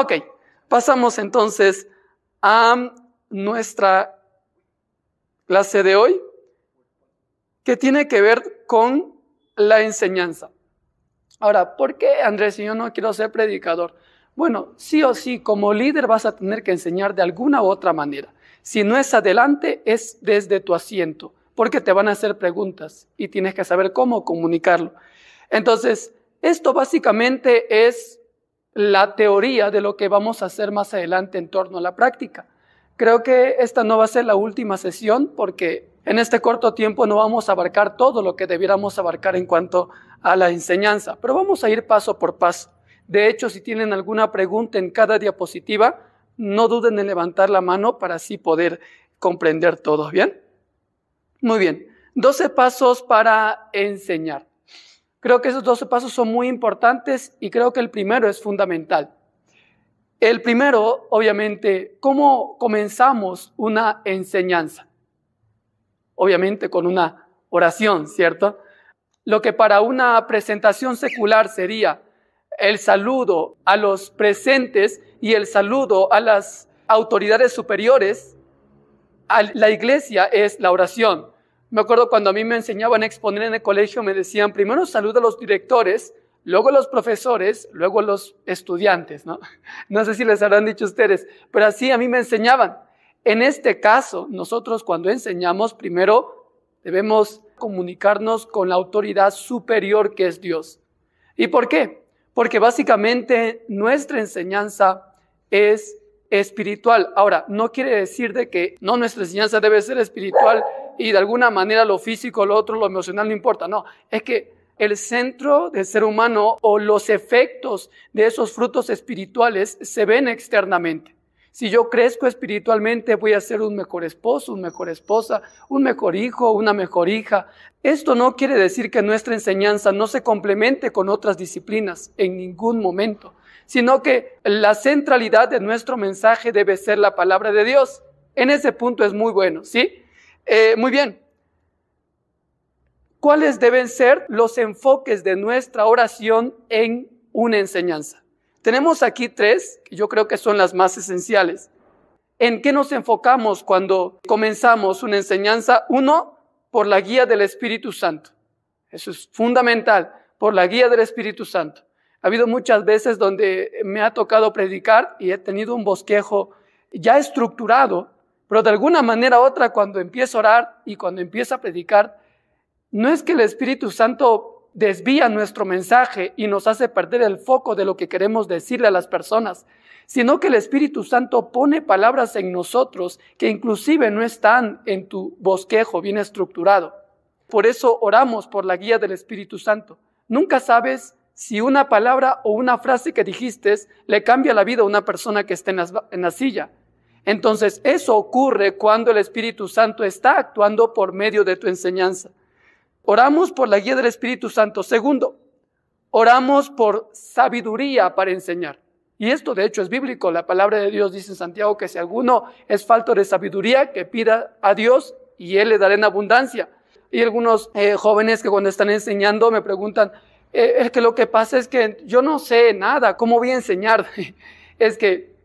Ok, pasamos entonces a nuestra clase de hoy, que tiene que ver con la enseñanza. Ahora, ¿por qué Andrés si yo no quiero ser predicador? Bueno, sí o sí, como líder vas a tener que enseñar de alguna u otra manera. Si no es adelante, es desde tu asiento, porque te van a hacer preguntas y tienes que saber cómo comunicarlo. Entonces, esto básicamente es la teoría de lo que vamos a hacer más adelante en torno a la práctica. Creo que esta no va a ser la última sesión porque en este corto tiempo no vamos a abarcar todo lo que debiéramos abarcar en cuanto a la enseñanza, pero vamos a ir paso por paso. De hecho, si tienen alguna pregunta en cada diapositiva, no duden en levantar la mano para así poder comprender todos, ¿bien? Muy bien, 12 pasos para enseñar. Creo que esos 12 pasos son muy importantes y creo que el primero es fundamental. El primero, obviamente, ¿cómo comenzamos una enseñanza? Obviamente con una oración, ¿cierto? Lo que para una presentación secular sería el saludo a los presentes y el saludo a las autoridades superiores, la iglesia es la oración. Me acuerdo cuando a mí me enseñaban a exponer en el colegio, me decían, primero saluda a los directores, luego a los profesores, luego a los estudiantes, ¿no? No sé si les habrán dicho ustedes, pero así a mí me enseñaban. En este caso, nosotros cuando enseñamos, primero debemos comunicarnos con la autoridad superior que es Dios. ¿Y por qué? Porque básicamente nuestra enseñanza es espiritual. Ahora, no quiere decir de que no nuestra enseñanza debe ser espiritual y de alguna manera lo físico, lo otro, lo emocional no importa. No, es que el centro del ser humano o los efectos de esos frutos espirituales se ven externamente. Si yo crezco espiritualmente, voy a ser un mejor esposo, una mejor esposa, un mejor hijo, una mejor hija. Esto no quiere decir que nuestra enseñanza no se complemente con otras disciplinas en ningún momento, sino que la centralidad de nuestro mensaje debe ser la palabra de Dios. En ese punto es muy bueno, ¿sí? Eh, muy bien. ¿Cuáles deben ser los enfoques de nuestra oración en una enseñanza? Tenemos aquí tres, que yo creo que son las más esenciales. ¿En qué nos enfocamos cuando comenzamos una enseñanza? Uno, por la guía del Espíritu Santo. Eso es fundamental, por la guía del Espíritu Santo. Ha habido muchas veces donde me ha tocado predicar y he tenido un bosquejo ya estructurado pero de alguna manera u otra, cuando empiezo a orar y cuando empiezo a predicar, no es que el Espíritu Santo desvía nuestro mensaje y nos hace perder el foco de lo que queremos decirle a las personas, sino que el Espíritu Santo pone palabras en nosotros que inclusive no están en tu bosquejo bien estructurado. Por eso oramos por la guía del Espíritu Santo. Nunca sabes si una palabra o una frase que dijiste le cambia la vida a una persona que esté en la silla. Entonces, eso ocurre cuando el Espíritu Santo está actuando por medio de tu enseñanza. Oramos por la guía del Espíritu Santo. Segundo, oramos por sabiduría para enseñar. Y esto de hecho es bíblico. La palabra de Dios dice en Santiago que si alguno es falto de sabiduría, que pida a Dios y Él le dará en abundancia. Y algunos eh, jóvenes que cuando están enseñando me preguntan, eh, es que lo que pasa es que yo no sé nada, ¿cómo voy a enseñar? es que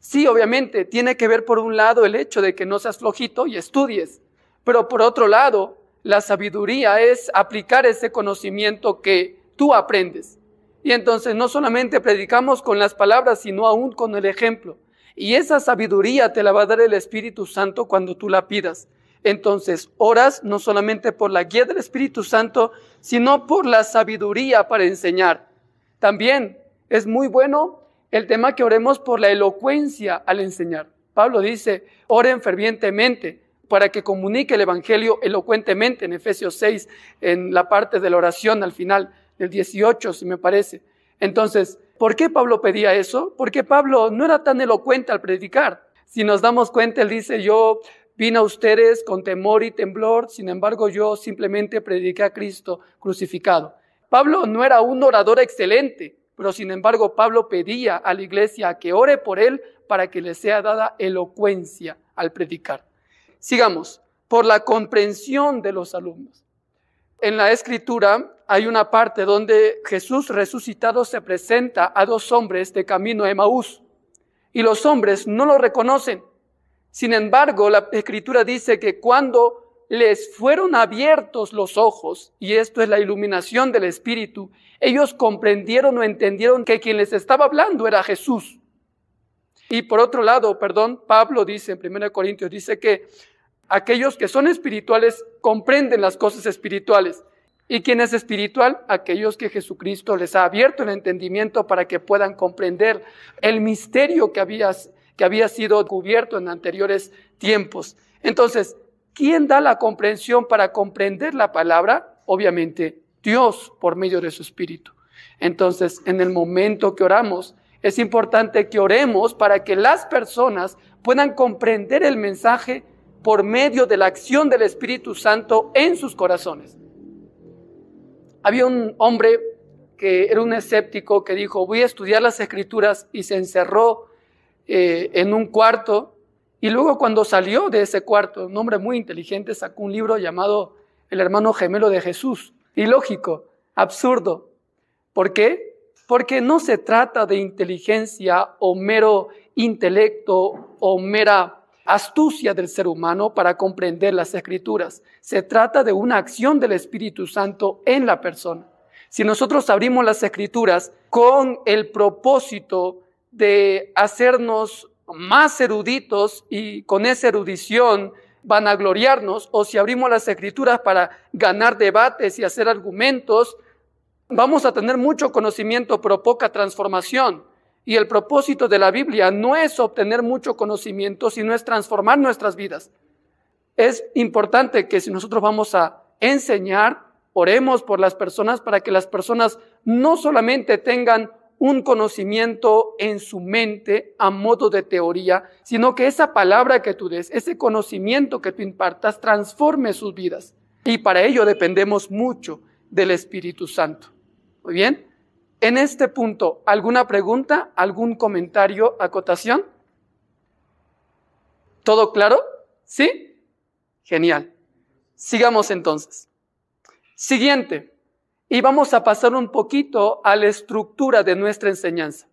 Sí, obviamente, tiene que ver por un lado el hecho de que no seas flojito y estudies, pero por otro lado, la sabiduría es aplicar ese conocimiento que tú aprendes. Y entonces no solamente predicamos con las palabras, sino aún con el ejemplo. Y esa sabiduría te la va a dar el Espíritu Santo cuando tú la pidas. Entonces, oras no solamente por la guía del Espíritu Santo, sino por la sabiduría para enseñar. También es muy bueno el tema que oremos por la elocuencia al enseñar. Pablo dice, oren fervientemente para que comunique el Evangelio elocuentemente en Efesios 6, en la parte de la oración al final, del 18, si me parece. Entonces, ¿por qué Pablo pedía eso? Porque Pablo no era tan elocuente al predicar. Si nos damos cuenta, él dice, yo vine a ustedes con temor y temblor, sin embargo yo simplemente prediqué a Cristo crucificado. Pablo no era un orador excelente, pero sin embargo, Pablo pedía a la iglesia que ore por él para que le sea dada elocuencia al predicar. Sigamos, por la comprensión de los alumnos. En la escritura hay una parte donde Jesús resucitado se presenta a dos hombres de camino a Emaús y los hombres no lo reconocen. Sin embargo, la escritura dice que cuando les fueron abiertos los ojos, y esto es la iluminación del Espíritu, ellos comprendieron o entendieron que quien les estaba hablando era Jesús. Y por otro lado, perdón, Pablo dice en 1 Corintios, dice que aquellos que son espirituales comprenden las cosas espirituales. ¿Y quién es espiritual? Aquellos que Jesucristo les ha abierto el entendimiento para que puedan comprender el misterio que había, que había sido cubierto en anteriores tiempos. Entonces, ¿quién da la comprensión para comprender la palabra? Obviamente Dios por medio de su Espíritu. Entonces, en el momento que oramos, es importante que oremos para que las personas puedan comprender el mensaje por medio de la acción del Espíritu Santo en sus corazones. Había un hombre que era un escéptico que dijo, voy a estudiar las escrituras y se encerró eh, en un cuarto y luego cuando salió de ese cuarto, un hombre muy inteligente sacó un libro llamado El hermano gemelo de Jesús ilógico, absurdo. ¿Por qué? Porque no se trata de inteligencia o mero intelecto o mera astucia del ser humano para comprender las escrituras. Se trata de una acción del Espíritu Santo en la persona. Si nosotros abrimos las escrituras con el propósito de hacernos más eruditos y con esa erudición a gloriarnos, o si abrimos las escrituras para ganar debates y hacer argumentos, vamos a tener mucho conocimiento pero poca transformación. Y el propósito de la Biblia no es obtener mucho conocimiento, sino es transformar nuestras vidas. Es importante que si nosotros vamos a enseñar, oremos por las personas para que las personas no solamente tengan un conocimiento en su mente a modo de teoría, sino que esa palabra que tú des, ese conocimiento que tú impartas, transforme sus vidas. Y para ello dependemos mucho del Espíritu Santo. Muy bien. En este punto, ¿alguna pregunta, algún comentario, acotación? ¿Todo claro? ¿Sí? Genial. Sigamos entonces. Siguiente y vamos a pasar un poquito a la estructura de nuestra enseñanza.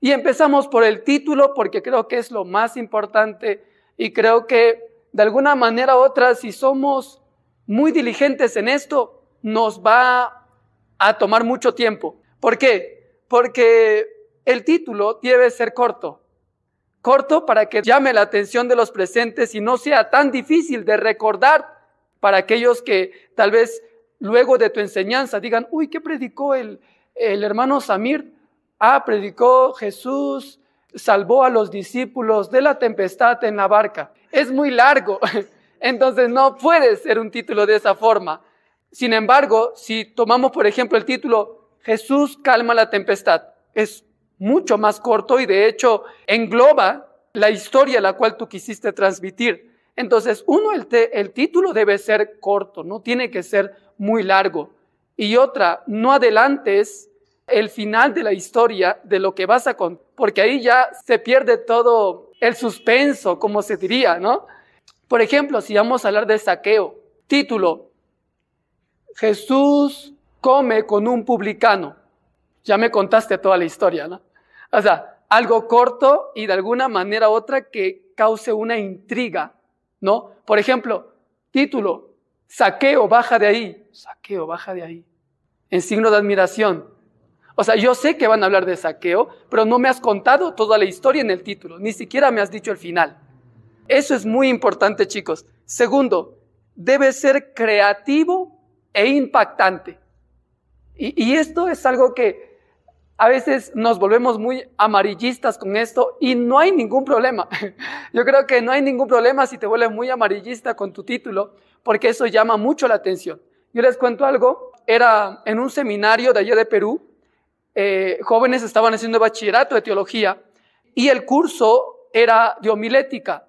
Y empezamos por el título porque creo que es lo más importante y creo que de alguna manera u otra, si somos muy diligentes en esto, nos va a tomar mucho tiempo. ¿Por qué? Porque el título debe ser corto. Corto para que llame la atención de los presentes y no sea tan difícil de recordar para aquellos que tal vez luego de tu enseñanza digan, uy, ¿qué predicó el, hermano Samir? Ah, predicó Jesús, salvó a los discípulos de la tempestad en la barca. Es muy largo, entonces no puede ser un título de esa forma. Sin embargo, si tomamos, por ejemplo, el título Jesús calma la tempestad, es mucho más corto y de hecho engloba la historia la cual tú quisiste transmitir. Entonces, uno, el, el título debe ser corto, no tiene que ser muy largo. Y otra, no adelantes el final de la historia de lo que vas a contar, porque ahí ya se pierde todo el suspenso, como se diría, ¿no? Por ejemplo, si vamos a hablar de saqueo, título, Jesús come con un publicano. Ya me contaste toda la historia, ¿no? O sea, algo corto y de alguna manera u otra que cause una intriga, ¿no? Por ejemplo, título, Saqueo, baja de ahí. Saqueo, baja de ahí. En signo de admiración. O sea, yo sé que van a hablar de saqueo, pero no me has contado toda la historia en el título, ni siquiera me has dicho el final. Eso es muy importante, chicos. Segundo, debe ser creativo e impactante. Y, y esto es algo que a veces nos volvemos muy amarillistas con esto y no hay ningún problema. Yo creo que no hay ningún problema si te vuelves muy amarillista con tu título, porque eso llama mucho la atención. Yo les cuento algo, era en un seminario de allá de Perú, eh, jóvenes estaban haciendo bachillerato de teología y el curso era de homilética,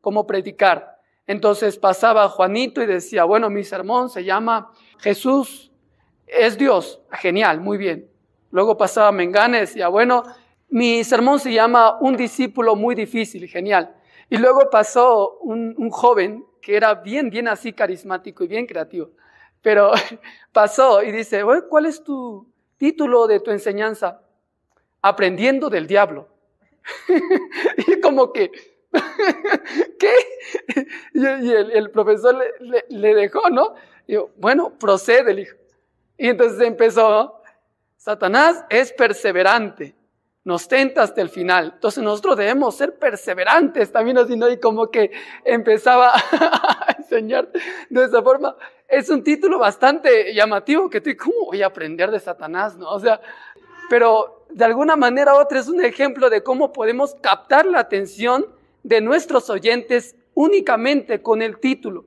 como predicar. Entonces pasaba Juanito y decía, bueno, mi sermón se llama Jesús es Dios. Genial, muy bien. Luego pasaba Menganes, y a, bueno, mi sermón se llama Un discípulo muy difícil, y genial. Y luego pasó un, un joven que era bien, bien así carismático y bien creativo, pero pasó y dice, ¿cuál es tu título de tu enseñanza? Aprendiendo del diablo. y como que, ¿qué? Y, el, el profesor le, le, dejó, ¿no? yo, bueno, procede, el hijo. Y entonces empezó, Satanás es perseverante, nos tenta hasta el final. Entonces nosotros debemos ser perseverantes también, así no, hay como que empezaba a enseñar de esa forma. Es un título bastante llamativo que estoy, ¿cómo voy a aprender de Satanás? No? O sea, pero de alguna manera u otra es un ejemplo de cómo podemos captar la atención de nuestros oyentes únicamente con el título.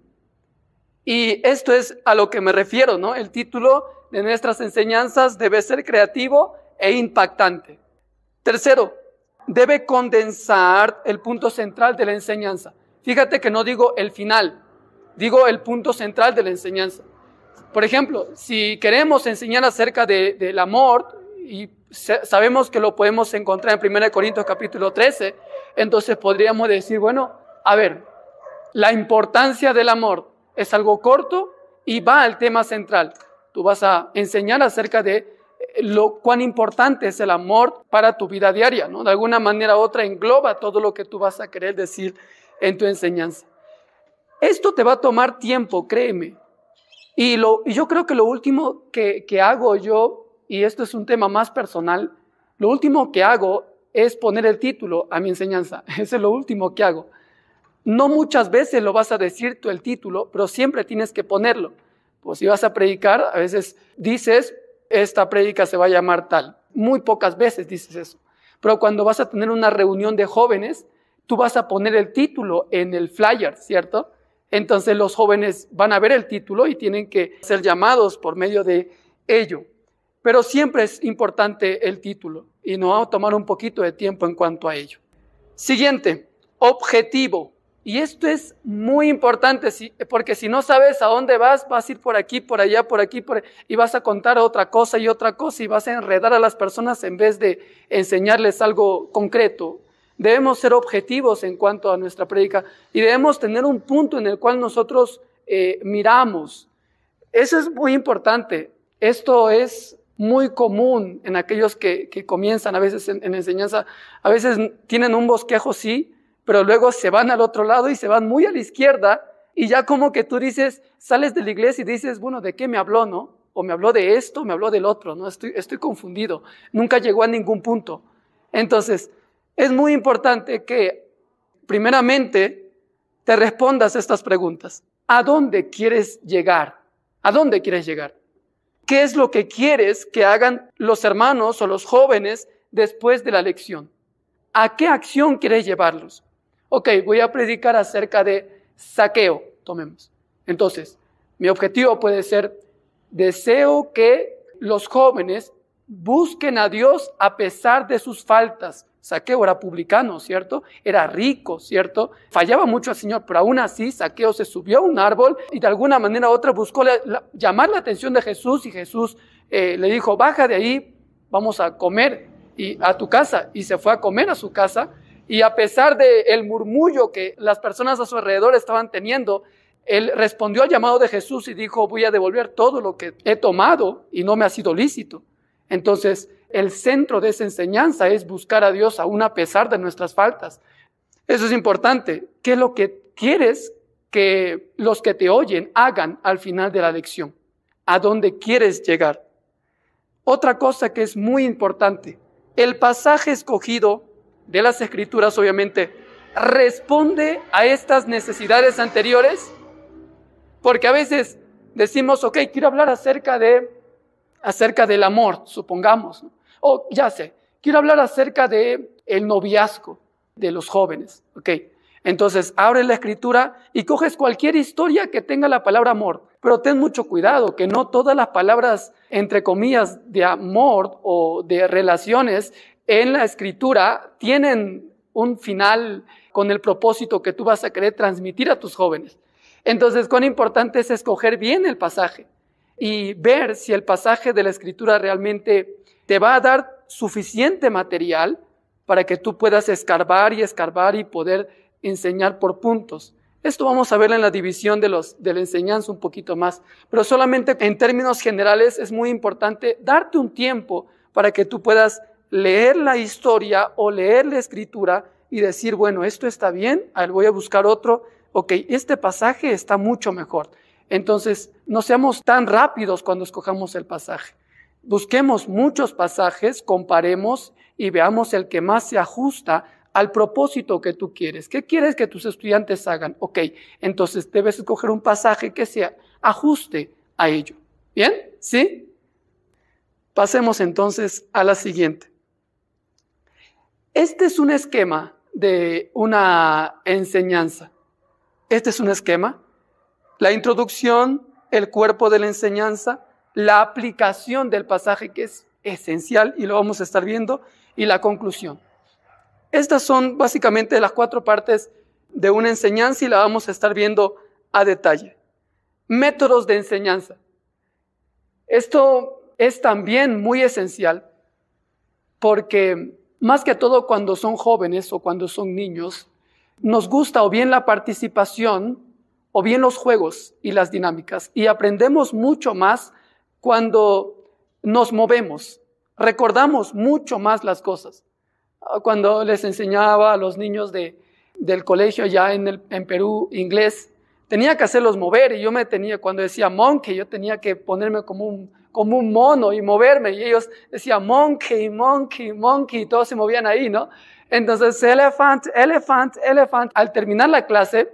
Y esto es a lo que me refiero, ¿no? El título de nuestras enseñanzas debe ser creativo e impactante. Tercero, debe condensar el punto central de la enseñanza. Fíjate que no digo el final, digo el punto central de la enseñanza. Por ejemplo, si queremos enseñar acerca del amor, y sabemos que lo podemos encontrar en 1 Corintios capítulo 13, entonces podríamos decir, bueno, a ver, la importancia del amor, es algo corto y va al tema central. Tú vas a enseñar acerca de eh, lo cuán importante es el amor para tu vida diaria, ¿no? De alguna manera u otra engloba todo lo que tú vas a querer decir en tu enseñanza. Esto te va a tomar tiempo, créeme. Y, lo, y yo creo que lo último que, hago yo, y esto es un tema más personal, lo último que hago es poner el título a mi enseñanza. Ese es lo último que hago. No muchas veces lo vas a decir tú el título, pero siempre tienes que ponerlo. Pues si vas a predicar, a veces dices, esta prédica se va a llamar tal. Muy pocas veces dices eso. Pero cuando vas a tener una reunión de jóvenes, tú vas a poner el título en el flyer, ¿cierto? Entonces los jóvenes van a ver el título y tienen que ser llamados por medio de ello. Pero siempre es importante el título y nos va a tomar un poquito de tiempo en cuanto a ello. Siguiente, objetivo. Y esto es muy importante, porque si no sabes a dónde vas, vas a ir por aquí, por allá, por aquí, y vas a contar otra cosa y otra cosa y vas a enredar a las personas en vez de enseñarles algo concreto. Debemos ser objetivos en cuanto a nuestra prédica y debemos tener un punto en el cual nosotros eh, miramos. Eso es muy importante. Esto es muy común en aquellos que, comienzan a veces en enseñanza. A veces tienen un bosquejo, sí, pero luego se van al otro lado y se van muy a la izquierda y ya como que tú dices, sales de la iglesia y dices, bueno, ¿de qué me habló, no? O me habló de esto, me habló del otro, ¿no? Estoy, estoy confundido, nunca llegó a ningún punto. Entonces, es muy importante que primeramente te respondas estas preguntas. ¿A dónde quieres llegar? ¿A dónde quieres llegar? ¿Qué es lo que quieres que hagan los hermanos o los jóvenes después de la lección? ¿A qué acción quieres llevarlos? Ok, voy a predicar acerca de saqueo, tomemos. Entonces, mi objetivo puede ser, deseo que los jóvenes busquen a Dios a pesar de sus faltas. Saqueo era publicano, ¿cierto? Era rico, ¿cierto? Fallaba mucho al Señor, pero aún así Saqueo se subió a un árbol y de alguna manera u otra buscó llamar la atención de Jesús y Jesús eh, le dijo, baja de ahí, vamos a comer y a tu casa. Y se fue a comer a su casa y a pesar del el murmullo que las personas a su alrededor estaban teniendo, él respondió al llamado de Jesús y dijo, voy a devolver todo lo que he tomado y no me ha sido lícito. Entonces, el centro de esa enseñanza es buscar a Dios aún a pesar de nuestras faltas. Eso es importante. ¿Qué es lo que quieres que los que te oyen hagan al final de la lección? ¿A dónde quieres llegar? Otra cosa que es muy importante. El pasaje escogido de las escrituras, obviamente, responde a estas necesidades anteriores? Porque a veces decimos, ok, quiero hablar acerca de acerca del amor, supongamos, o ya sé, quiero hablar acerca de el noviazgo de los jóvenes, ok. Entonces abre la escritura y coges cualquier historia que tenga la palabra amor, pero ten mucho cuidado que no todas las palabras entre comillas de amor o de relaciones en la escritura tienen un final con el propósito que tú vas a querer transmitir a tus jóvenes. Entonces, cuán importante es escoger bien el pasaje y ver si el pasaje de la escritura realmente te va a dar suficiente material para que tú puedas escarbar y escarbar y poder enseñar por puntos. Esto vamos a ver en la división de, los, de la enseñanza un poquito más, pero solamente en términos generales es muy importante darte un tiempo para que tú puedas leer la historia o leer la escritura y decir, bueno, esto está bien, voy a buscar otro, ok, este pasaje está mucho mejor. Entonces, no seamos tan rápidos cuando escojamos el pasaje. Busquemos muchos pasajes, comparemos y veamos el que más se ajusta al propósito que tú quieres. ¿Qué quieres que tus estudiantes hagan? Ok, entonces debes escoger un pasaje que se ajuste a ello. ¿Bien? ¿Sí? Pasemos entonces a la siguiente. Este es un esquema de una enseñanza. Este es un esquema. La introducción, el cuerpo de la enseñanza, la aplicación del pasaje que es esencial y lo vamos a estar viendo, y la conclusión. Estas son básicamente las cuatro partes de una enseñanza y la vamos a estar viendo a detalle. Métodos de enseñanza. Esto es también muy esencial porque más que todo cuando son jóvenes o cuando son niños, nos gusta o bien la participación o bien los juegos y las dinámicas. Y aprendemos mucho más cuando nos movemos, recordamos mucho más las cosas. Cuando les enseñaba a los niños de, del colegio ya en, en Perú inglés, tenía que hacerlos mover y yo me tenía, cuando decía monkey, yo tenía que ponerme como un como un mono y moverme. Y ellos decían monkey, monkey, monkey, y todos se movían ahí, ¿no? Entonces, elephant, elephant, elephant. Al terminar la clase,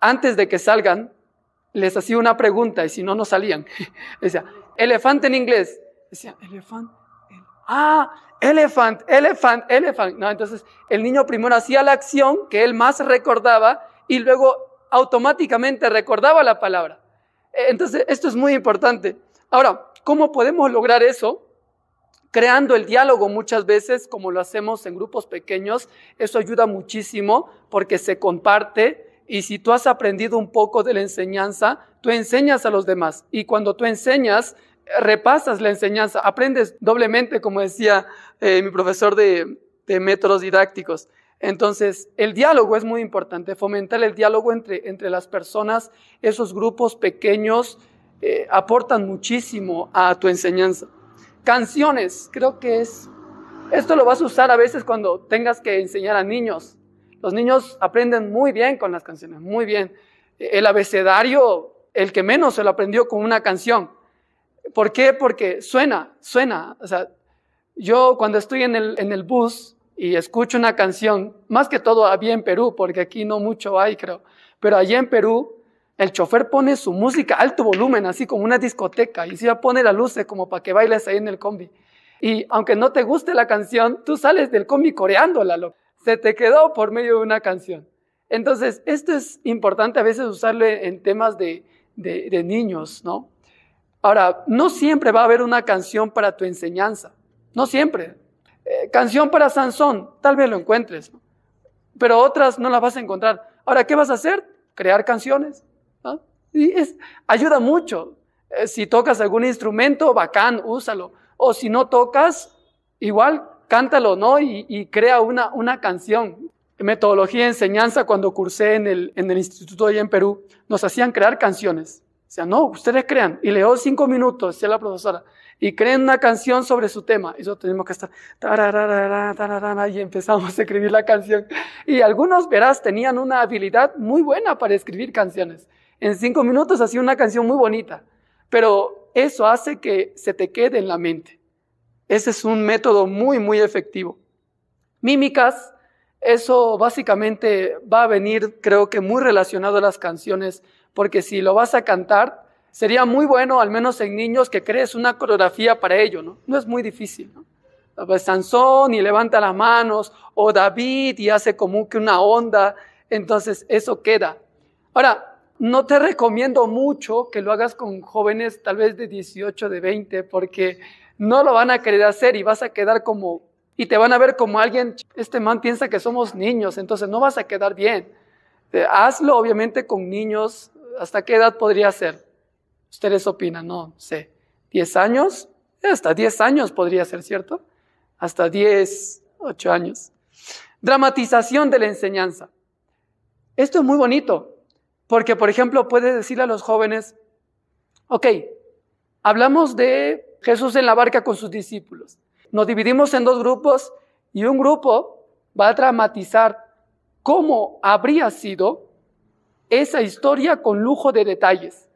antes de que salgan, les hacía una pregunta y si no, no salían. Decía, elefante en inglés. Decía, elefante. Ah, elephant, elephant, elephant. No, entonces el niño primero hacía la acción que él más recordaba y luego automáticamente recordaba la palabra. E-, entonces, esto es muy importante. Ahora, ¿cómo podemos lograr eso? creando el diálogo muchas veces, como lo hacemos en grupos pequeños, eso ayuda muchísimo porque se comparte y si tú has aprendido un poco de la enseñanza, tú enseñas a los demás y cuando tú enseñas, repasas la enseñanza, aprendes doblemente, como decía eh, mi profesor de, métodos didácticos. Entonces, el diálogo es muy importante, fomentar el diálogo entre, entre las personas, esos grupos pequeños, eh, aportan muchísimo a tu enseñanza. Canciones, creo que es... Esto lo vas a usar a veces cuando tengas que enseñar a niños. Los niños aprenden muy bien con las canciones, muy bien. El abecedario, el que menos se lo aprendió con una canción. ¿Por qué? Porque suena, suena. O sea, yo cuando estoy en el, en el bus y escucho una canción, más que todo había ah, en Perú, porque aquí no mucho hay, creo, pero allí en Perú el chofer pone su música a alto volumen, así como una discoteca, y se va a poner las luces eh, como para que bailes ahí en el combi. Y aunque no te guste la canción, tú sales del combi coreándola, lo se te quedó por medio de una canción. Entonces, esto es importante a veces usarlo en temas de, niños, ¿no? Ahora, no siempre va a haber una canción para tu enseñanza, no siempre. Eh, canción para Sansón, tal vez lo encuentres, pero otras no las vas a encontrar. Ahora, ¿qué vas a hacer? Crear canciones. Y ayuda mucho. Eh, si tocas algún instrumento, bacán, úsalo. O si no tocas, igual cántalo, ¿no? Y, crea una, una canción. Metodología de enseñanza, cuando cursé en el, en el instituto allá en Perú, nos hacían crear canciones. O sea, no, ustedes crean. Y leo cinco minutos, decía la profesora, y creen una canción sobre su tema. Y eso tenemos que estar, y empezamos a escribir la canción. Y algunos, verás, tenían una habilidad muy buena para escribir canciones en cinco minutos hacía una canción muy bonita, pero eso hace que se te quede en la mente. Ese es un método muy, muy efectivo. Mímicas, eso básicamente va a venir, creo que muy relacionado a las canciones, porque si lo vas a cantar, sería muy bueno, al menos en niños, que crees una coreografía para ello, ¿no? No es muy difícil, ¿no? Pues Sansón y levanta las manos, o David y hace como que una onda, entonces eso queda. Ahora, no te recomiendo mucho que lo hagas con jóvenes tal vez de 18, de 20, porque no lo van a querer hacer y vas a quedar como, y te van a ver como alguien, este man piensa que somos niños, entonces no vas a quedar bien. Eh, hazlo obviamente con niños, ¿hasta qué edad podría ser? Ustedes opinan, no sé, 10 años, hasta 10 años podría ser, ¿cierto? Hasta 10, 8 años. Dramatización de la enseñanza. Esto es muy bonito. Porque, por ejemplo, puedes decirle a los jóvenes, ok, hablamos de Jesús en la barca con sus discípulos. Nos dividimos en dos grupos y un grupo va a dramatizar cómo habría sido esa historia con lujo de detalles.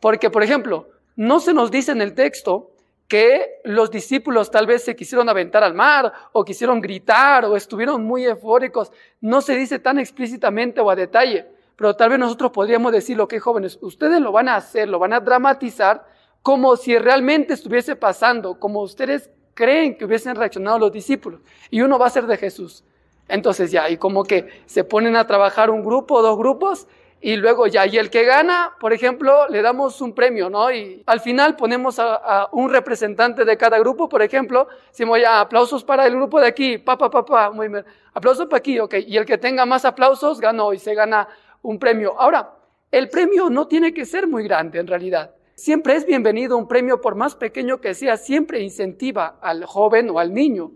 Porque, por ejemplo, no se nos dice en el texto que los discípulos tal vez se quisieron aventar al mar o quisieron gritar o estuvieron muy eufóricos. No se dice tan explícitamente o a detalle pero tal vez nosotros podríamos decir lo que jóvenes, ustedes lo van a hacer, lo van a dramatizar como si realmente estuviese pasando, como ustedes creen que hubiesen reaccionado los discípulos. Y uno va a ser de Jesús. Entonces ya, y como que se ponen a trabajar un grupo, dos grupos, y luego ya, y el que gana, por ejemplo, le damos un premio, ¿no? Y al final ponemos a, un representante de cada grupo, por ejemplo, decimos ya, aplausos para el grupo de aquí, papá papá pa, pa, muy bien, aplausos para aquí, ok, y el que tenga más aplausos ganó y se gana un premio. Ahora, el premio no tiene que ser muy grande en realidad. Siempre es bienvenido un premio, por más pequeño que sea, siempre incentiva al joven o al niño.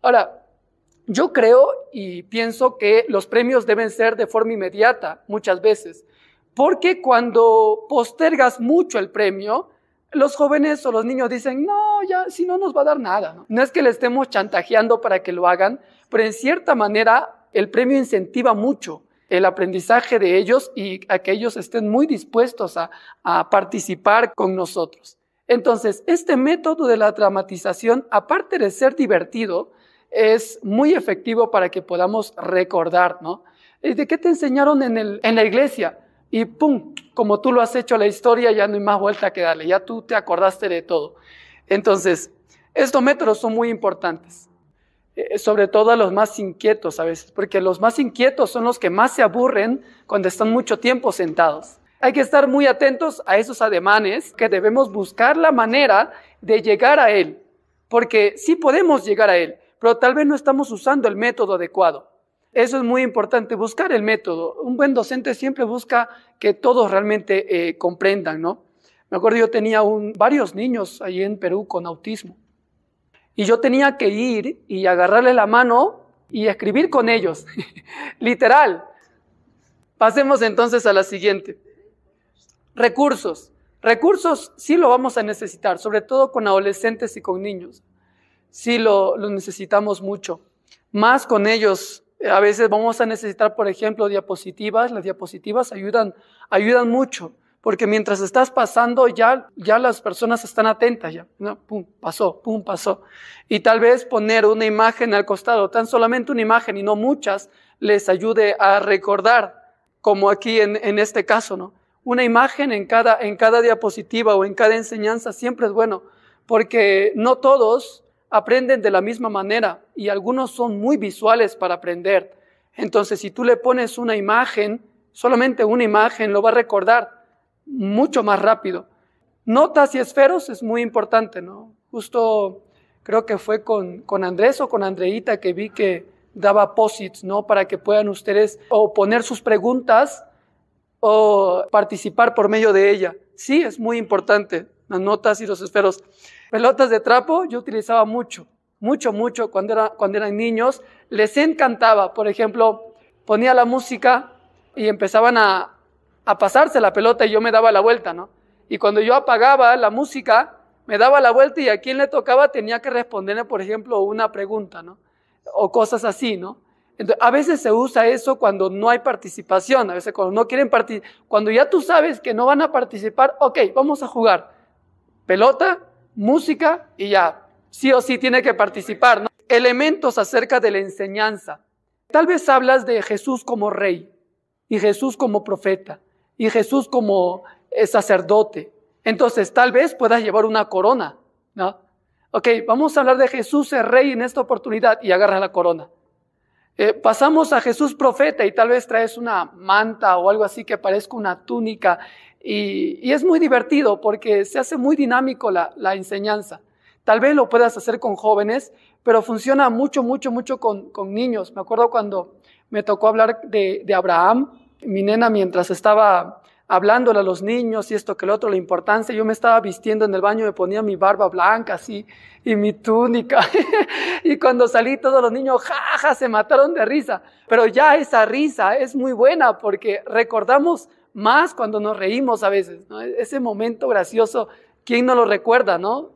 Ahora, yo creo y pienso que los premios deben ser de forma inmediata muchas veces, porque cuando postergas mucho el premio, los jóvenes o los niños dicen, no, ya, si no nos va a dar nada. No es que le estemos chantajeando para que lo hagan, pero en cierta manera el premio incentiva mucho el aprendizaje de ellos y a que ellos estén muy dispuestos a, participar con nosotros. Entonces, este método de la dramatización, aparte de ser divertido, es muy efectivo para que podamos recordar, ¿no? Eh, ¿De qué te enseñaron en, en la iglesia? Y pum, como tú lo has hecho la historia, ya no hay más vuelta que darle, ya tú te acordaste de todo. Entonces, estos métodos son muy importantes. Eh, sobre todo a los más inquietos a veces, porque los más inquietos son los que más se aburren cuando están mucho tiempo sentados. Hay que estar muy atentos a esos ademanes, que debemos buscar la manera de llegar a Él, porque sí podemos llegar a Él, pero tal vez no estamos usando el método adecuado. Eso es muy importante, buscar el método. Un buen docente siempre busca que todos realmente eh, comprendan, ¿no? Me acuerdo yo tenía varios niños allí en Perú con autismo y yo tenía que ir y agarrarle la mano y escribir con ellos. Literal. Pasemos entonces a la siguiente. Recursos. Recursos sí lo vamos a necesitar, sobre todo con adolescentes y con niños. Sí lo, necesitamos mucho. Más con ellos eh, a veces vamos a necesitar, por ejemplo, diapositivas. Las diapositivas ayudan, ayudan mucho porque mientras estás pasando ya, ya las personas están atentas, ya, ¿no? pum, pasó, pum, pasó. Y tal vez poner una imagen al costado, tan solamente una imagen y no muchas, les ayude a recordar, como aquí en, este caso, ¿no? Una imagen en cada, en cada diapositiva o en cada enseñanza siempre es bueno, porque no todos aprenden de la misma manera y algunos son muy visuales para aprender. Entonces, si tú le pones una imagen, solamente una imagen lo va a recordar mucho más rápido. Notas y esferos es muy importante, ¿no? Justo creo que fue con, con Andrés o con Andreita que vi que daba posits, ¿no? Para que puedan ustedes o poner sus preguntas o participar por medio de ella. Sí, es muy importante, las notas y los esferos. Pelotas de trapo yo utilizaba mucho, mucho, mucho cuando, era, cuando eran niños. Les encantaba, por ejemplo, ponía la música y empezaban a, a pasarse la pelota y yo me daba la vuelta, ¿no? Y cuando yo apagaba la música, me daba la vuelta y a quien le tocaba tenía que responderle, por ejemplo, una pregunta, ¿no? O cosas así, ¿no? Entonces, a veces se usa eso cuando no hay participación, a veces cuando no quieren participar, cuando ya tú sabes que no van a participar, ok, vamos a jugar pelota, música y ya, sí o sí tiene que participar, ¿no? Elementos acerca de la enseñanza. Tal vez hablas de Jesús como rey y Jesús como profeta y Jesús como eh, sacerdote. Entonces, tal vez puedas llevar una corona, ¿no? Ok, vamos a hablar de Jesús el rey en esta oportunidad y agarras la corona. Eh, pasamos a Jesús profeta y tal vez traes una manta o algo así que parezca una túnica y, es muy divertido porque se hace muy dinámico la, enseñanza. Tal vez lo puedas hacer con jóvenes, pero funciona mucho, mucho, mucho con, niños. Me acuerdo cuando me tocó hablar de Abraham, mi nena mientras estaba hablándole a los niños y esto que el otro, la importancia. Yo me estaba vistiendo en el baño, me ponía mi barba blanca así y mi túnica. y cuando salí todos los niños, jaja, se mataron de risa. Pero ya esa risa es muy buena porque recordamos más cuando nos reímos a veces. E-, ese momento gracioso, ¿quién no lo recuerda, no?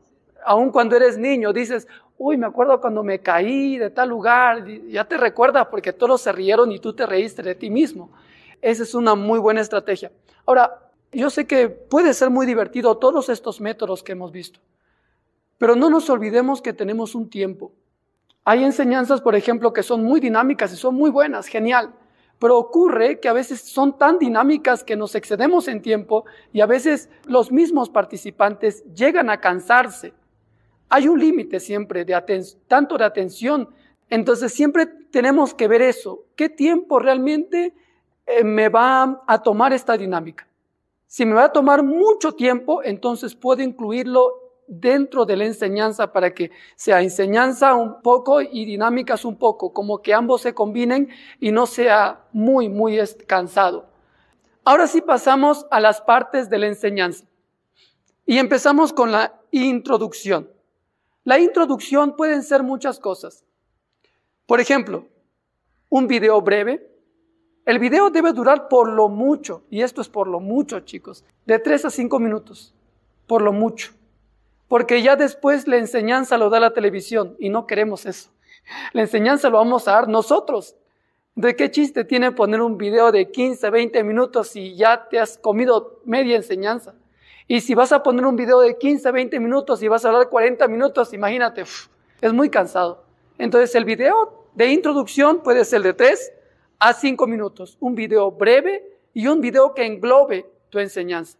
Aún cuando eres niño, dices, uy, me acuerdo cuando me caí de tal lugar, ya te recuerdas porque todos se rieron y tú te reíste de ti mismo. Esa es una muy buena estrategia. Ahora, yo sé que puede ser muy divertido todos estos métodos que hemos visto, pero no nos olvidemos que tenemos un tiempo. Hay enseñanzas, por ejemplo, que son muy dinámicas y son muy buenas, genial, pero ocurre que a veces son tan dinámicas que nos excedemos en tiempo y a veces los mismos participantes llegan a cansarse. Hay un límite siempre de tanto de atención, entonces siempre tenemos que ver eso, qué tiempo realmente eh, me va a tomar esta dinámica. Si me va a tomar mucho tiempo, entonces puedo incluirlo dentro de la enseñanza para que sea enseñanza un poco y dinámicas un poco, como que ambos se combinen y no sea muy, muy cansado. Ahora sí pasamos a las partes de la enseñanza y empezamos con la introducción. La introducción pueden ser muchas cosas. Por ejemplo, un video breve, el video debe durar por lo mucho, y esto es por lo mucho, chicos, de 3 a 5 minutos, por lo mucho. Porque ya después la enseñanza lo da la televisión y no queremos eso. La enseñanza lo vamos a dar nosotros. ¿De qué chiste tiene poner un video de 15, 20 minutos si ya te has comido media enseñanza? Y si vas a poner un video de 15, 20 minutos y vas a hablar 40 minutos, imagínate, es muy cansado. Entonces el video de introducción puede ser de 3 a cinco minutos, un video breve y un video que englobe tu enseñanza.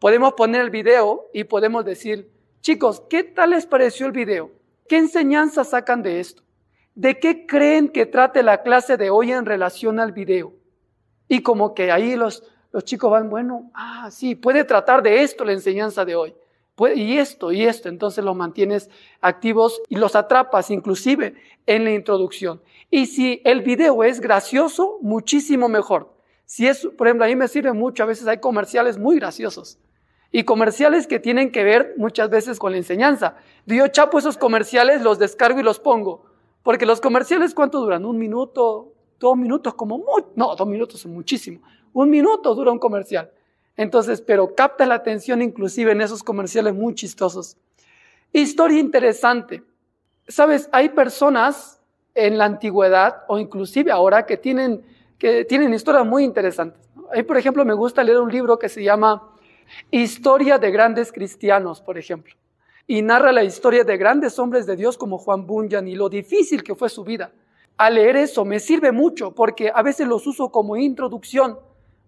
Podemos poner el video y podemos decir, chicos, ¿qué tal les pareció el video? ¿Qué enseñanza sacan de esto? ¿De qué creen que trate la clase de hoy en relación al video? Y como que ahí los, los chicos van, bueno, ah, sí, puede tratar de esto la enseñanza de hoy y esto, y esto. Entonces los mantienes activos y los atrapas inclusive en la introducción. Y si el video es gracioso, muchísimo mejor. Si es, por ejemplo, a mí me sirve mucho, a veces hay comerciales muy graciosos. Y comerciales que tienen que ver muchas veces con la enseñanza. Yo chapo esos comerciales, los descargo y los pongo. Porque los comerciales, ¿cuánto duran? Un minuto, dos minutos como No, dos minutos es muchísimo. Un minuto dura un comercial. Entonces, pero capta la atención inclusive en esos comerciales muy chistosos. Historia interesante. Sabes, hay personas en la antigüedad o inclusive ahora que tienen, que tienen historias muy interesantes. Ahí, por ejemplo, me gusta leer un libro que se llama Historia de grandes cristianos, por ejemplo. Y narra la historia de grandes hombres de Dios como Juan Bunyan y lo difícil que fue su vida. Al leer eso me sirve mucho porque a veces los uso como introducción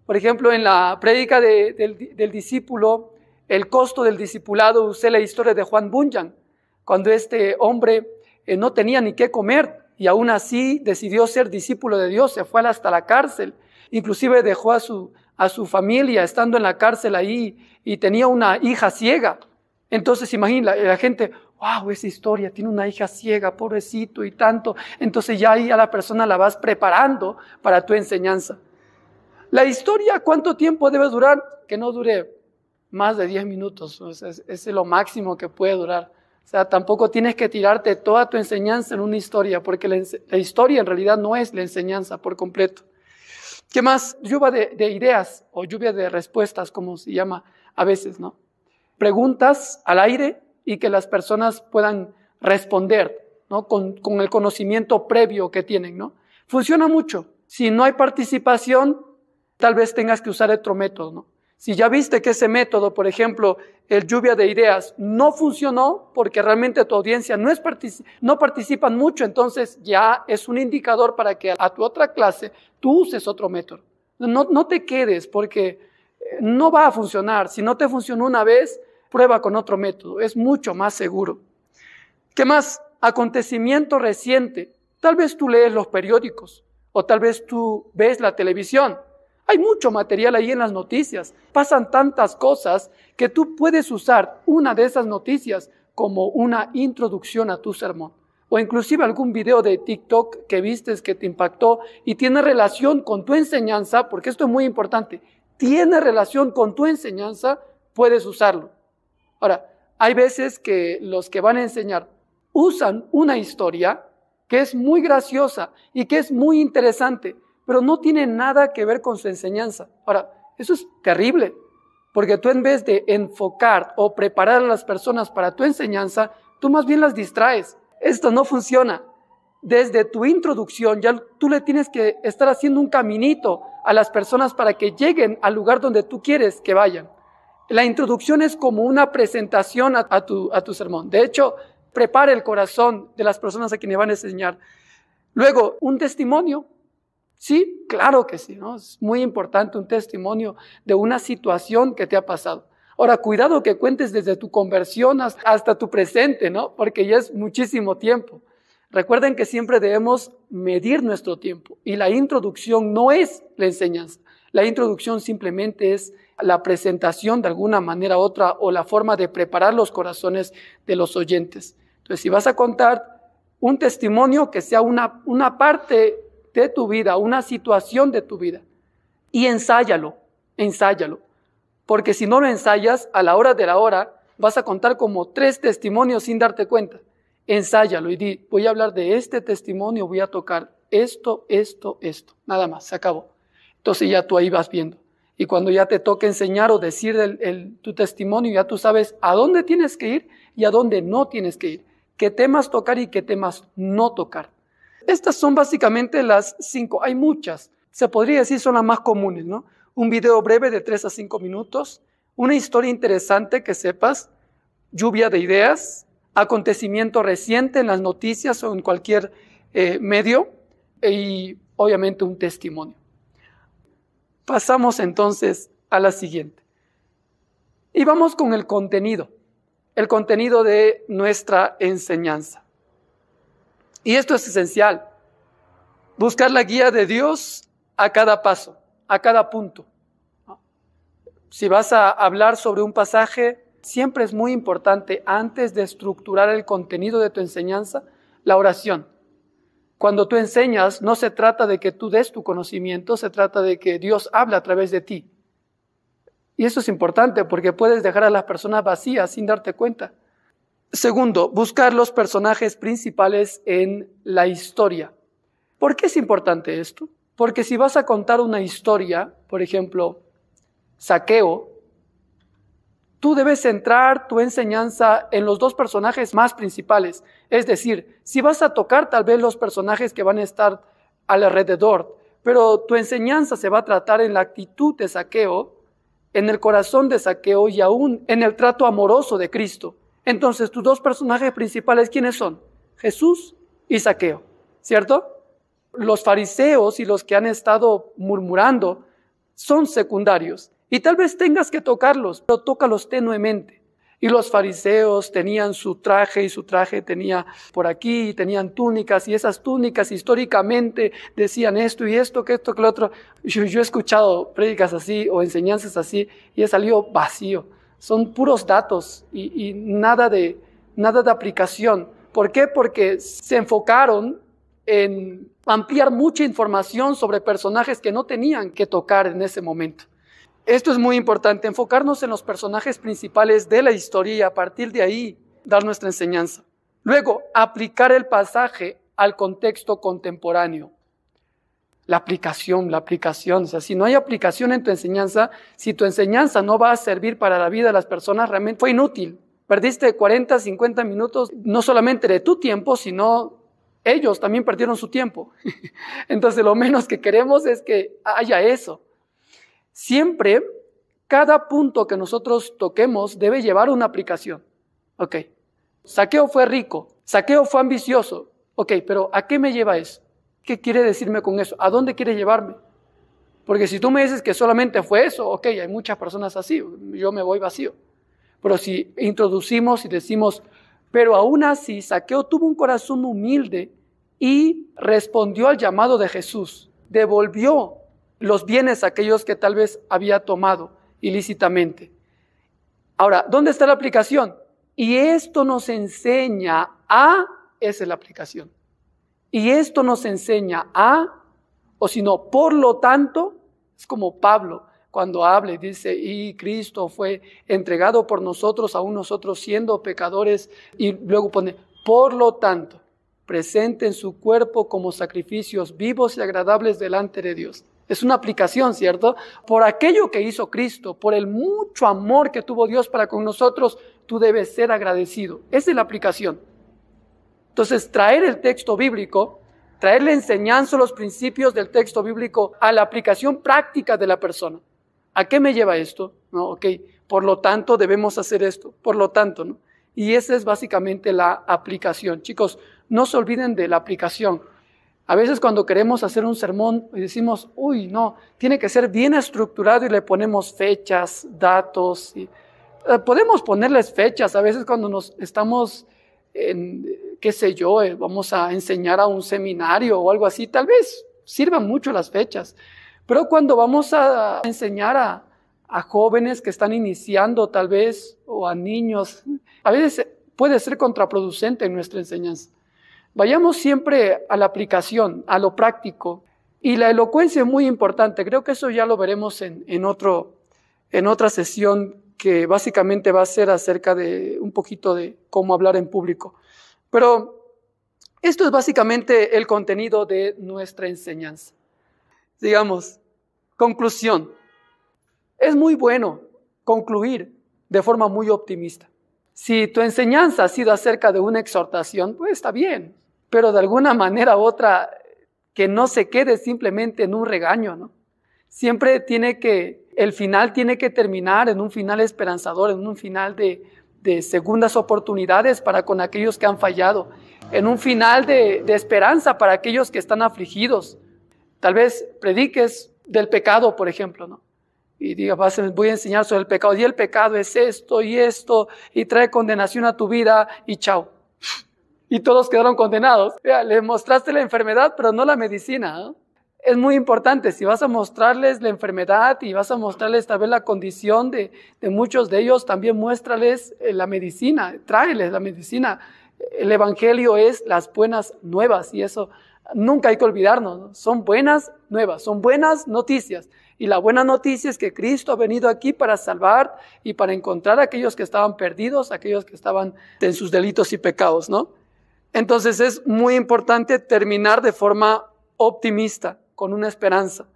por ejemplo, en la prédica del, discípulo, el costo del discipulado, usé la historia de Juan Bunyan, cuando este hombre eh, no tenía ni qué comer y aún así decidió ser discípulo de Dios, se fue hasta la cárcel, inclusive dejó a su, a su familia estando en la cárcel ahí y tenía una hija ciega. Entonces, imagina, la gente, wow, esa historia, tiene una hija ciega, pobrecito y tanto. Entonces ya ahí a la persona la vas preparando para tu enseñanza. La historia, ¿cuánto tiempo debe durar? Que no dure más de 10 minutos. Es, es, lo máximo que puede durar. O sea, tampoco tienes que tirarte toda tu enseñanza en una historia, porque la, historia en realidad no es la enseñanza por completo. ¿Qué más? Lluvia de, ideas o lluvia de respuestas, como se llama a veces, ¿no? Preguntas al aire y que las personas puedan responder, ¿no? Con, con el conocimiento previo que tienen, ¿no? Funciona mucho. Si no hay participación, tal vez tengas que usar otro método, ¿no? Si ya viste que ese método, por ejemplo, el lluvia de ideas, no funcionó porque realmente tu audiencia no, es no participan mucho, entonces ya es un indicador para que a tu otra clase tú uses otro método. No, no te quedes porque eh, no va a funcionar. Si no te funcionó una vez, prueba con otro método. Es mucho más seguro. ¿Qué más? Acontecimiento reciente. Tal vez tú lees los periódicos o tal vez tú ves la televisión hay mucho material ahí en las noticias. Pasan tantas cosas que tú puedes usar una de esas noticias como una introducción a tu sermón. O inclusive algún video de TikTok que vistes que te impactó y tiene relación con tu enseñanza, porque esto es muy importante. Tiene relación con tu enseñanza, puedes usarlo. Ahora, hay veces que los que van a enseñar usan una historia que es muy graciosa y que es muy interesante, pero no tiene nada que ver con su enseñanza. Ahora, eso es terrible, porque tú en vez de enfocar o preparar a las personas para tu enseñanza, tú más bien las distraes. Esto no funciona. Desde tu introducción ya tú le tienes que estar haciendo un caminito a las personas para que lleguen al lugar donde tú quieres que vayan. La introducción es como una presentación a, tu, a tu sermón. De hecho, prepara el corazón de las personas a quienes van a enseñar. Luego, un testimonio Sí, claro que sí, ¿no? Es muy importante un testimonio de una situación que te ha pasado. Ahora, cuidado que cuentes desde tu conversión hasta tu presente, ¿no? Porque ya es muchísimo tiempo. Recuerden que siempre debemos medir nuestro tiempo y la introducción no es la enseñanza. La introducción simplemente es la presentación de alguna manera u otra o la forma de preparar los corazones de los oyentes. Entonces, si vas a contar un testimonio que sea una, una parte de tu vida, una situación de tu vida. Y ensáyalo, ensáyalo. Porque si no lo ensayas, a la hora de la hora vas a contar como tres testimonios sin darte cuenta. Ensáyalo y di, voy a hablar de este testimonio, voy a tocar esto, esto, esto. Nada más, se acabó. Entonces ya tú ahí vas viendo. Y cuando ya te toque enseñar o decir tu testimonio, ya tú sabes a dónde tienes que ir y a dónde no tienes que ir. Qué temas tocar y qué temas no tocar. Estas son básicamente las cinco, hay muchas, se podría decir son las más comunes, ¿no? Un video breve de tres a cinco minutos, una historia interesante que sepas, lluvia de ideas, acontecimiento reciente en las noticias o en cualquier eh, medio y obviamente un testimonio. Pasamos entonces a la siguiente. Y vamos con el contenido, el contenido de nuestra enseñanza. Y esto es esencial. Buscar la guía de Dios a cada paso, a cada punto. Si vas a hablar sobre un pasaje, siempre es muy importante, antes de estructurar el contenido de tu enseñanza, la oración. Cuando tú enseñas, no se trata de que tú des tu conocimiento, se trata de que Dios habla a través de ti. Y eso es importante porque puedes dejar a las personas vacías sin darte cuenta. Segundo, buscar los personajes principales en la historia. ¿Por qué es importante esto? Porque si vas a contar una historia, por ejemplo, saqueo, tú debes centrar tu enseñanza en los dos personajes más principales. Es decir, si vas a tocar tal vez los personajes que van a estar alrededor, pero tu enseñanza se va a tratar en la actitud de saqueo, en el corazón de saqueo y aún en el trato amoroso de Cristo. Entonces, tus dos personajes principales, ¿quiénes son? Jesús y Saqueo, ¿cierto? Los fariseos y los que han estado murmurando son secundarios y tal vez tengas que tocarlos, pero tócalos tenuemente. Y los fariseos tenían su traje y su traje tenía por aquí, y tenían túnicas y esas túnicas históricamente decían esto y esto, que esto, que lo otro. Yo, yo he escuchado prédicas así o enseñanzas así y he salido vacío son puros datos y, nada, de, nada de aplicación. ¿Por qué? Porque se enfocaron en ampliar mucha información sobre personajes que no tenían que tocar en ese momento. Esto es muy importante, enfocarnos en los personajes principales de la historia y a partir de ahí dar nuestra enseñanza. Luego, aplicar el pasaje al contexto contemporáneo la aplicación, la aplicación. O sea, si no hay aplicación en tu enseñanza, si tu enseñanza no va a servir para la vida de las personas, realmente fue inútil. Perdiste 40, 50 minutos, no solamente de tu tiempo, sino ellos también perdieron su tiempo. Entonces, lo menos que queremos es que haya eso. Siempre, cada punto que nosotros toquemos debe llevar una aplicación. Ok. Saqueo fue rico, saqueo fue ambicioso. Ok, pero ¿a qué me lleva eso? ¿Qué quiere decirme con eso? ¿A dónde quiere llevarme? Porque si tú me dices que solamente fue eso, ok, hay muchas personas así, yo me voy vacío. Pero si introducimos y decimos, pero aún así Saqueo tuvo un corazón humilde y respondió al llamado de Jesús, devolvió los bienes a aquellos que tal vez había tomado ilícitamente. Ahora, ¿dónde está la aplicación? Y esto nos enseña a, esa es la aplicación. Y esto nos enseña a, o si no, por lo tanto, es como Pablo cuando habla y dice, y Cristo fue entregado por nosotros, aún nosotros siendo pecadores, y luego pone, por lo tanto, presenten su cuerpo como sacrificios vivos y agradables delante de Dios. Es una aplicación, ¿cierto? Por aquello que hizo Cristo, por el mucho amor que tuvo Dios para con nosotros, tú debes ser agradecido. Esa es la aplicación. Entonces, traer el texto bíblico, traer la enseñanza, los principios del texto bíblico a la aplicación práctica de la persona. ¿A qué me lleva esto? ¿No? Ok, por lo tanto debemos hacer esto, por lo tanto, ¿no? Y esa es básicamente la aplicación. Chicos, no se olviden de la aplicación. A veces cuando queremos hacer un sermón y decimos, uy, no, tiene que ser bien estructurado y le ponemos fechas, datos. Eh, podemos ponerles fechas a veces cuando nos estamos en, qué sé yo, eh, vamos a enseñar a un seminario o algo así, tal vez sirvan mucho las fechas. Pero cuando vamos a enseñar a, jóvenes que están iniciando tal vez o a niños, a veces puede ser contraproducente nuestra enseñanza. Vayamos siempre a la aplicación, a lo práctico. Y la elocuencia es muy importante. Creo que eso ya lo veremos en, en, otro, en otra sesión que básicamente va a ser acerca de un poquito de cómo hablar en público. Pero esto es básicamente el contenido de nuestra enseñanza. Digamos, conclusión. Es muy bueno concluir de forma muy optimista. Si tu enseñanza ha sido acerca de una exhortación, pues está bien, pero de alguna manera u otra que no se quede simplemente en un regaño, ¿no? Siempre tiene que, el final tiene que terminar en un final esperanzador, en un final de de segundas oportunidades para con aquellos que han fallado, en un final de, esperanza para aquellos que están afligidos. Tal vez prediques del pecado, por ejemplo, ¿no? y diga, voy a enseñar sobre el pecado. Y el pecado es esto y esto, y trae condenación a tu vida, y chao. Y todos quedaron condenados. le mostraste la enfermedad, pero no la medicina. ¿no? es muy importante. Si vas a mostrarles la enfermedad y vas a mostrarles tal vez la condición de, muchos de ellos, también muéstrales eh, la medicina, tráeles la medicina. El Evangelio es las buenas nuevas y eso nunca hay que olvidarnos. Son buenas nuevas, son buenas noticias. Y la buena noticia es que Cristo ha venido aquí para salvar y para encontrar a aquellos que estaban perdidos, aquellos que estaban en sus delitos y pecados, ¿no? Entonces es muy importante terminar de forma optimista con una esperanza.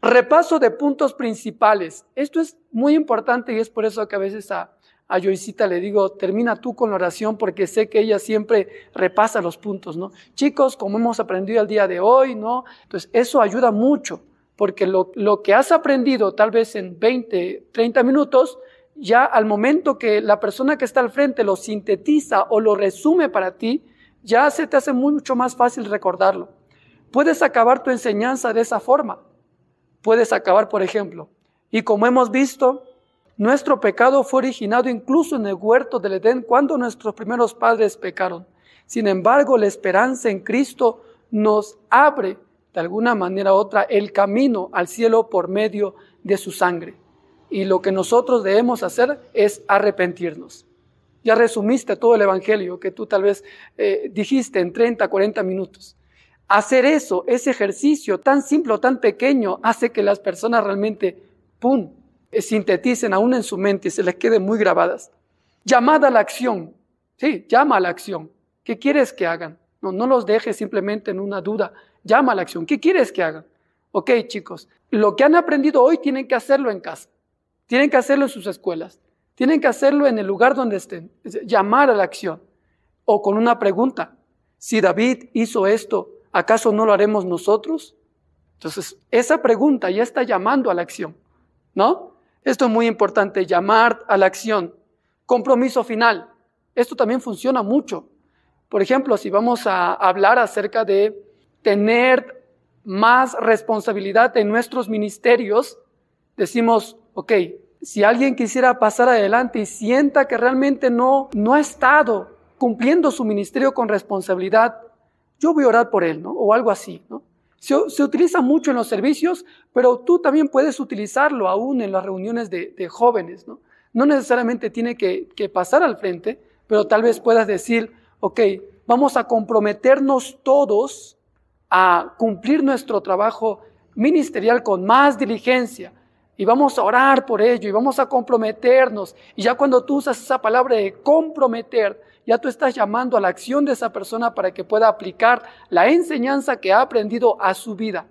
Repaso de puntos principales. Esto es muy importante y es por eso que a veces a, a le digo, termina tú con la oración porque sé que ella siempre repasa los puntos, ¿no? Chicos, como hemos aprendido el día de hoy, ¿no? Entonces, eso ayuda mucho porque lo, lo que has aprendido tal vez en 20, 30 minutos, ya al momento que la persona que está al frente lo sintetiza o lo resume para ti, ya se te hace mucho más fácil recordarlo puedes acabar tu enseñanza de esa forma. Puedes acabar, por ejemplo, y como hemos visto, nuestro pecado fue originado incluso en el huerto del Edén cuando nuestros primeros padres pecaron. Sin embargo, la esperanza en Cristo nos abre, de alguna manera u otra, el camino al cielo por medio de su sangre. Y lo que nosotros debemos hacer es arrepentirnos. Ya resumiste todo el Evangelio que tú tal vez eh, dijiste en 30, 40 minutos. Hacer eso, ese ejercicio tan simple tan pequeño, hace que las personas realmente, ¡pum!, eh, sinteticen aún en su mente y se les queden muy grabadas. Llamada a la acción. Sí, llama a la acción. ¿Qué quieres que hagan? No, no los dejes simplemente en una duda. Llama a la acción. ¿Qué quieres que hagan? Ok, chicos, lo que han aprendido hoy tienen que hacerlo en casa. Tienen que hacerlo en sus escuelas. Tienen que hacerlo en el lugar donde estén. Llamar a la acción. O con una pregunta. Si David hizo esto, ¿acaso no lo haremos nosotros? Entonces, esa pregunta ya está llamando a la acción, ¿no? Esto es muy importante, llamar a la acción. Compromiso final. Esto también funciona mucho. Por ejemplo, si vamos a hablar acerca de tener más responsabilidad en nuestros ministerios, decimos, ok, si alguien quisiera pasar adelante y sienta que realmente no, no ha estado cumpliendo su ministerio con responsabilidad, yo voy a orar por él, ¿no? O algo así, ¿no? Se, utiliza mucho en los servicios, pero tú también puedes utilizarlo aún en las reuniones de, jóvenes, ¿no? No necesariamente tiene que, pasar al frente, pero tal vez puedas decir, ok, vamos a comprometernos todos a cumplir nuestro trabajo ministerial con más diligencia y vamos a orar por ello y vamos a comprometernos. Y ya cuando tú usas esa palabra de comprometer, ya tú estás llamando a la acción de esa persona para que pueda aplicar la enseñanza que ha aprendido a su vida.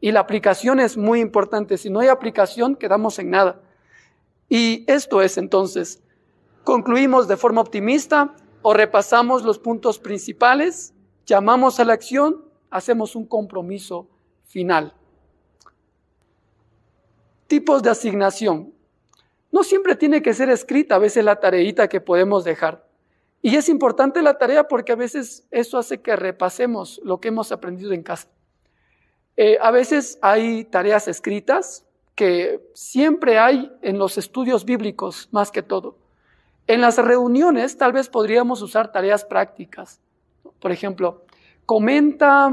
Y la aplicación es muy importante. Si no hay aplicación, quedamos en nada. Y esto es entonces, concluimos de forma optimista o repasamos los puntos principales, llamamos a la acción, hacemos un compromiso final. Tipos de asignación. No siempre tiene que ser escrita a veces la tareita que podemos dejar. Y es importante la tarea porque a veces eso hace que repasemos lo que hemos aprendido en casa. Eh, a veces hay tareas escritas que siempre hay en los estudios bíblicos más que todo. En las reuniones tal vez podríamos usar tareas prácticas. Por ejemplo, comenta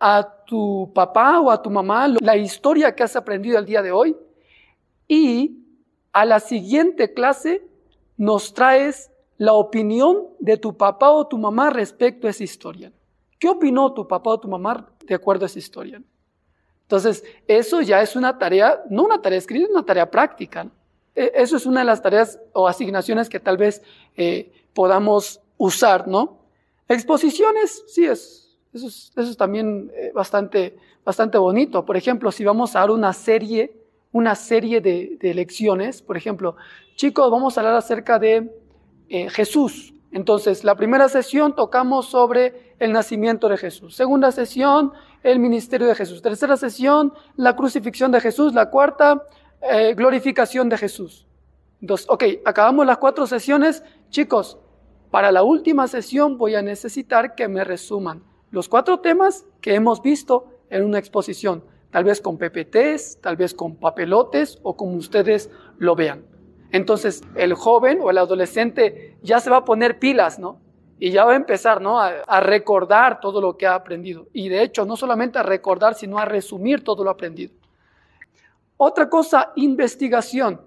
a tu papá o a tu mamá la historia que has aprendido el día de hoy y a la siguiente clase nos traes la opinión de tu papá o tu mamá respecto a esa historia. ¿Qué opinó tu papá o tu mamá de acuerdo a esa historia? Entonces, eso ya es una tarea, no una tarea escrita, una tarea práctica. E, eso es una de las tareas o asignaciones que tal vez eh, podamos usar, ¿no? Exposiciones, sí, es, eso, es, también eh, bastante, bastante bonito. Por ejemplo, si vamos a dar una serie, una serie de, de lecciones, por ejemplo, chicos, vamos a hablar acerca de eh, Jesús. Entonces, la primera sesión tocamos sobre el nacimiento de Jesús. Segunda sesión, el ministerio de Jesús. Tercera sesión, la crucifixión de Jesús. La cuarta, eh, glorificación de Jesús. Entonces, ok, acabamos las cuatro sesiones. Chicos, para la última sesión voy a necesitar que me resuman los cuatro temas que hemos visto en una exposición, tal vez con PPTs, tal vez con papelotes o como ustedes lo vean. Entonces el joven o el adolescente ya se va a poner pilas, ¿no? Y ya va a empezar, ¿no? A, a, recordar todo lo que ha aprendido. Y de hecho, no solamente a recordar, sino a resumir todo lo aprendido. Otra cosa, investigación.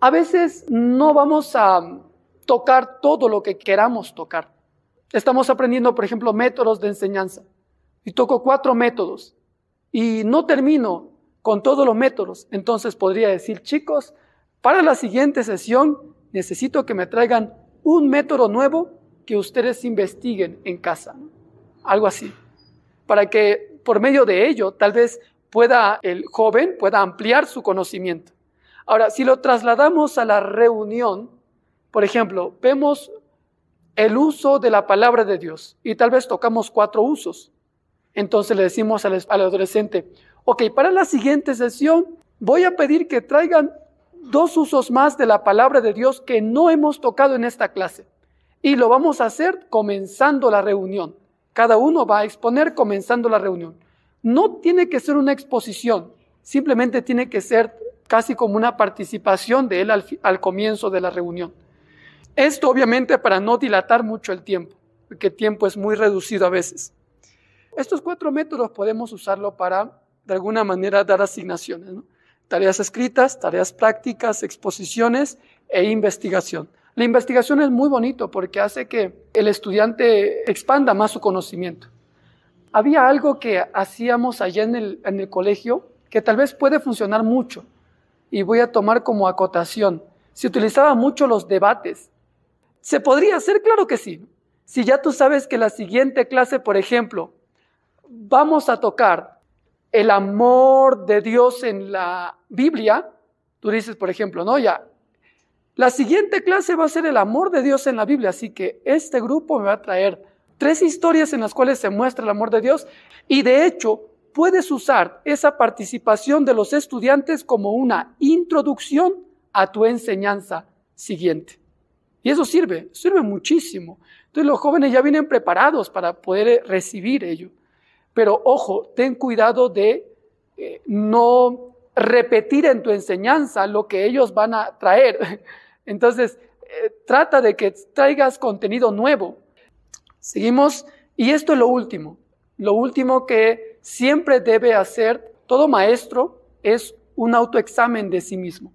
A veces no vamos a tocar todo lo que queramos tocar. Estamos aprendiendo, por ejemplo, métodos de enseñanza. Y toco cuatro métodos. Y no termino con todos los métodos. Entonces podría decir, chicos, para la siguiente sesión necesito que me traigan un método nuevo que ustedes investiguen en casa, algo así, para que por medio de ello tal vez pueda el joven pueda ampliar su conocimiento. Ahora, si lo trasladamos a la reunión, por ejemplo, vemos el uso de la palabra de Dios y tal vez tocamos cuatro usos. Entonces le decimos al, al adolescente, ok, para la siguiente sesión voy a pedir que traigan dos usos más de la palabra de Dios que no hemos tocado en esta clase. Y lo vamos a hacer comenzando la reunión. Cada uno va a exponer comenzando la reunión. No tiene que ser una exposición, simplemente tiene que ser casi como una participación de él al, comienzo de la reunión. Esto obviamente para no dilatar mucho el tiempo, porque tiempo es muy reducido a veces. Estos cuatro métodos podemos usarlo para, de alguna manera, dar asignaciones. ¿no? tareas escritas, tareas prácticas, exposiciones e investigación. La investigación es muy bonito porque hace que el estudiante expanda más su conocimiento. Había algo que hacíamos allá en el, colegio que tal vez puede funcionar mucho y voy a tomar como acotación. Se utilizaba mucho los debates. ¿Se podría hacer? Claro que sí. Si ya tú sabes que la siguiente clase, por ejemplo, vamos a tocar el amor de Dios en la Biblia, tú dices, por ejemplo, no, ya, la siguiente clase va a ser el amor de Dios en la Biblia, así que este grupo me va a traer tres historias en las cuales se muestra el amor de Dios y de hecho puedes usar esa participación de los estudiantes como una introducción a tu enseñanza siguiente. Y eso sirve, sirve muchísimo. Entonces los jóvenes ya vienen preparados para poder recibir ello. Pero ojo, ten cuidado de eh, no repetir en tu enseñanza lo que ellos van a traer. Entonces, eh, trata de que traigas contenido nuevo. Seguimos, y esto es lo último. Lo último que siempre debe hacer todo maestro es un autoexamen de sí mismo.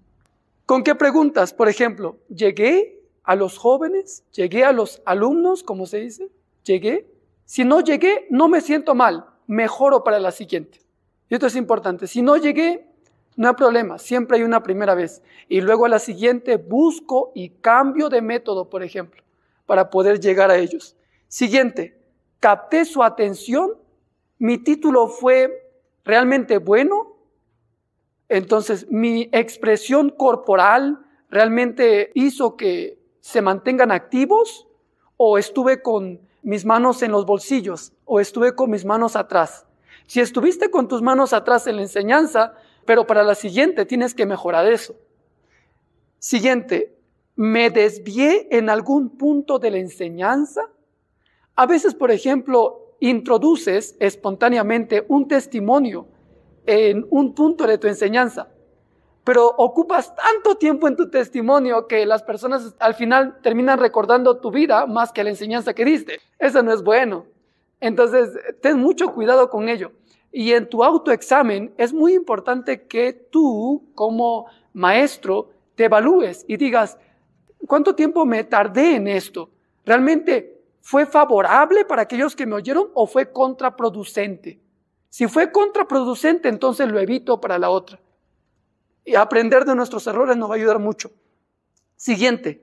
¿Con qué preguntas? Por ejemplo, ¿llegué a los jóvenes? ¿Llegué a los alumnos, como se dice? ¿Llegué? Si no llegué, no me siento mal mejoro para la siguiente. Y esto es importante. Si no llegué, no hay problema, siempre hay una primera vez. Y luego a la siguiente busco y cambio de método, por ejemplo, para poder llegar a ellos. Siguiente, capté su atención, mi título fue realmente bueno, entonces mi expresión corporal realmente hizo que se mantengan activos o estuve con mis manos en los bolsillos o estuve con mis manos atrás. Si estuviste con tus manos atrás en la enseñanza, pero para la siguiente tienes que mejorar eso. Siguiente, me desvié en algún punto de la enseñanza. A veces, por ejemplo, introduces espontáneamente un testimonio en un punto de tu enseñanza pero ocupas tanto tiempo en tu testimonio que las personas al final terminan recordando tu vida más que la enseñanza que diste. Eso no es bueno. Entonces, ten mucho cuidado con ello. Y en tu autoexamen es muy importante que tú, como maestro, te evalúes y digas, ¿cuánto tiempo me tardé en esto? ¿Realmente fue favorable para aquellos que me oyeron o fue contraproducente? Si fue contraproducente, entonces lo evito para la otra y aprender de nuestros errores nos va a ayudar mucho. Siguiente,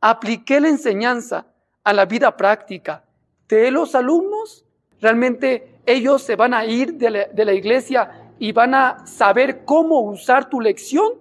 apliqué la enseñanza a la vida práctica de los alumnos. Realmente ellos se van a ir de la iglesia y van a saber cómo usar tu lección.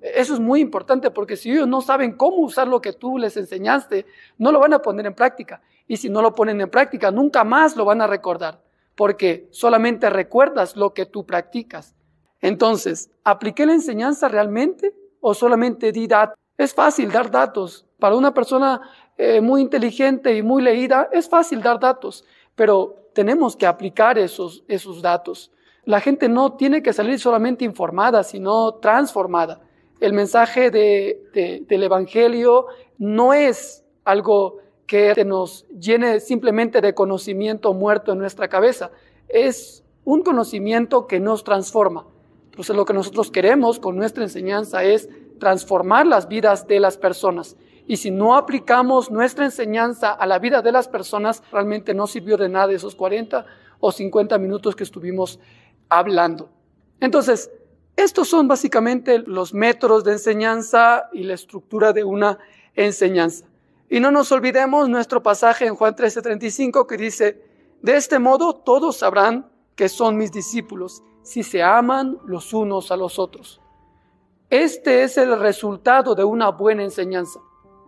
Eso es muy importante porque si ellos no saben cómo usar lo que tú les enseñaste, no lo van a poner en práctica. Y si no lo ponen en práctica, nunca más lo van a recordar, porque solamente recuerdas lo que tú practicas. Entonces, ¿apliqué la enseñanza realmente o solamente di datos? Es fácil dar datos. Para una persona eh, muy inteligente y muy leída, es fácil dar datos, pero tenemos que aplicar esos, datos. La gente no tiene que salir solamente informada, sino transformada. El mensaje del Evangelio no es algo que nos llene simplemente de conocimiento muerto en nuestra cabeza. Es un conocimiento que nos transforma. Entonces pues, lo que nosotros queremos con nuestra enseñanza es transformar las vidas de las personas. Y si no aplicamos nuestra enseñanza a la vida de las personas, realmente no sirvió de nada esos 40 o 50 minutos que estuvimos hablando. Entonces, estos son básicamente los métodos de enseñanza y la estructura de una enseñanza. Y no nos olvidemos nuestro pasaje en Juan 13:35 que dice, de este modo todos sabrán que son mis discípulos si se aman los unos a los otros. Este es el resultado de una buena enseñanza.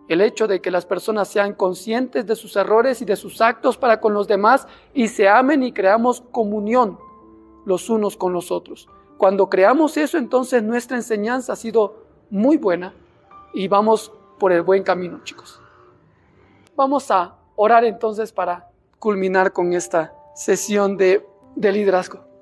El hecho de que las personas sean conscientes de sus errores y de sus actos para con los demás y se amen y creamos comunión los unos con los otros. Cuando creamos eso, entonces nuestra enseñanza ha sido muy buena y vamos por el buen camino, chicos. Vamos a orar entonces para culminar con esta sesión de, de liderazgo.